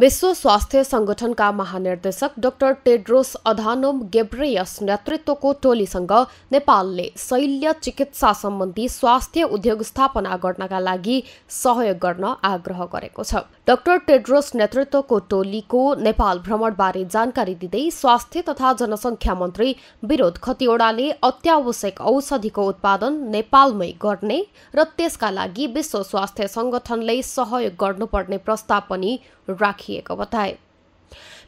विश्व स्वास्थ्य संगठनका महानिर्देशक डाक्टर टेड्रोस अधानोम गेब्रेयस नेतृत्वको टोलीसँग नेपालले शैल्य चिकित्सा सम्बन्धी स्वास्थ्य उद्योग स्थापना गर्नका लागि सहयोग गर्न आग्रह गरेको छ डाक्टर टेड्रोस नेतृत्वको टोलीको नेपाल भ्रमणबारे जानकारी दिँदै स्वास्थ्य तथा जनसङ्ख्या मन्त्री विरोध खतिवड़ाले अत्यावश्यक औषधिको उत्पादन नेपालमै गर्ने र त्यसका लागि विश्व स्वास्थ्य संगठनले सहयोग गर्नुपर्ने प्रस्ताव पनि राखे राखिएको बताए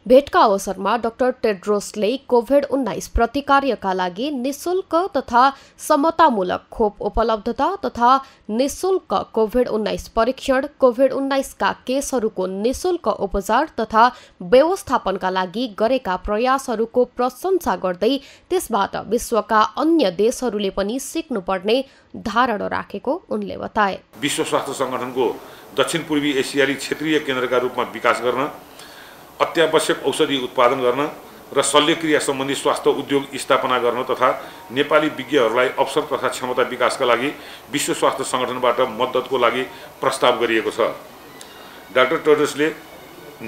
भेटका अवसरमा डाक्टर टेड्रोसले कोभिड उन्नाइस प्रतिकार्यका लागि निशुल्क तथा समतामूलक खोप उपलब्धता तथा निशुल्क कोभिड उन्नाइस परीक्षण कोभिड उन्नाइसका केसहरूको निशुल्क उपचार तथा व्यवस्थापनका लागि गरेका प्रयासहरूको प्रशंसा गर्दै त्यसबाट विश्वका अन्य देशहरूले पनि सिक्नुपर्ने धारणा राखेको उनले बताए विश्व स्वास्थ्य सङ्गठनको दक्षिण पूर्वी एसियाली क्षेत्रीय केन्द्रका रूपमा विकास गर्न अत्यावश्यक औषधि उत्पादन गर्न र शल्यक्रिया सम्बन्धी स्वास्थ्य उद्योग स्थापना गर्न तथा नेपाली विज्ञहरूलाई अवसर तथा क्षमता विकासका लागि विश्व स्वास्थ्य सङ्गठनबाट मद्दतको लागि प्रस्ताव गरिएको छ डाक्टर टोडसले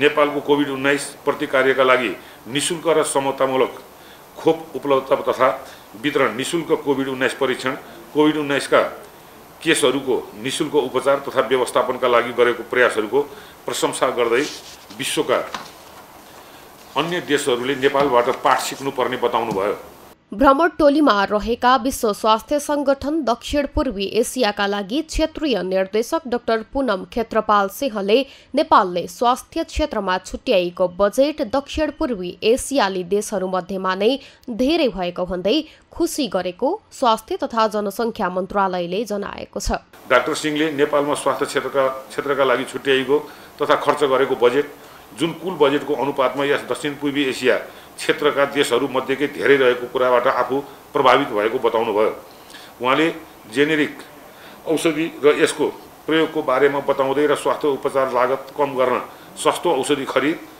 नेपालको कोभिड उन्नाइस प्रतिकार्यका लागि निशुल्क र समतामूलक खोप उपलब्धता तथा वितरण निशुल्क कोभिड उन्नाइस परीक्षण कोभिड उन्नाइसका केसहरूको निशुल्क उपचार तथा व्यवस्थापनका लागि गरेको प्रयासहरूको प्रशंसा गर्दै विश्वका अन्य देशहरूले नेपालबाट पाठ सिक्नुपर्ने बताउनुभयो भ्रमण टोलीमा रहेका विश्व स्वास्थ्य संगठन दक्षिण पूर्वी एसियाका लागि क्षेत्रीय निर्देशक डाक्टर पुनम क्षेत्रपाल सिंहले नेपालले स्वास्थ्य क्षेत्रमा छुट्याइएको बजेट दक्षिण पूर्वी एसियाली देशहरूमध्येमा नै धेरै भएको भन्दै खुसी गरेको स्वास्थ्य तथा जनसङ्ख्या मन्त्रालयले जनाएको छ डाक्टर सिंहले नेपालमा स्वास्थ्य क्षेत्रका क्षेत्रका लागि छुट्याइएको तथा खर्च गरेको बजेट जुन कुल बजेटको अनुपातमा यस दक्षिण पूर्वी एसिया क्षेत्रका मध्येकै धेरै रहेको कुराबाट आफू प्रभावित भएको बताउनुभयो उहाँले जेनेरिक औषधि र यसको प्रयोगको बारेमा बताउँदै र स्वास्थ्य उपचार लागत कम गर्न सस्तो औषधि खरिद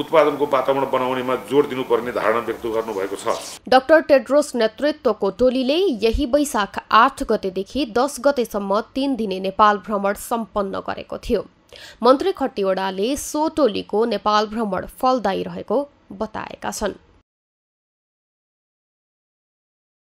उत्पादनको वातावरण बनाउनेमा जोड दिनुपर्ने धारणा व्यक्त गर्नुभएको छ डाक्टर टेड्रोस नेतृत्वको टोलीले यही वैशाख आठ गतेदेखि दस गतेसम्म तीन दिने नेपाल भ्रमण सम्पन्न गरेको थियो मन्त्री खटिवडाले सो टोलीको नेपाल भ्रमण फलदायी रहेको बताएका छन्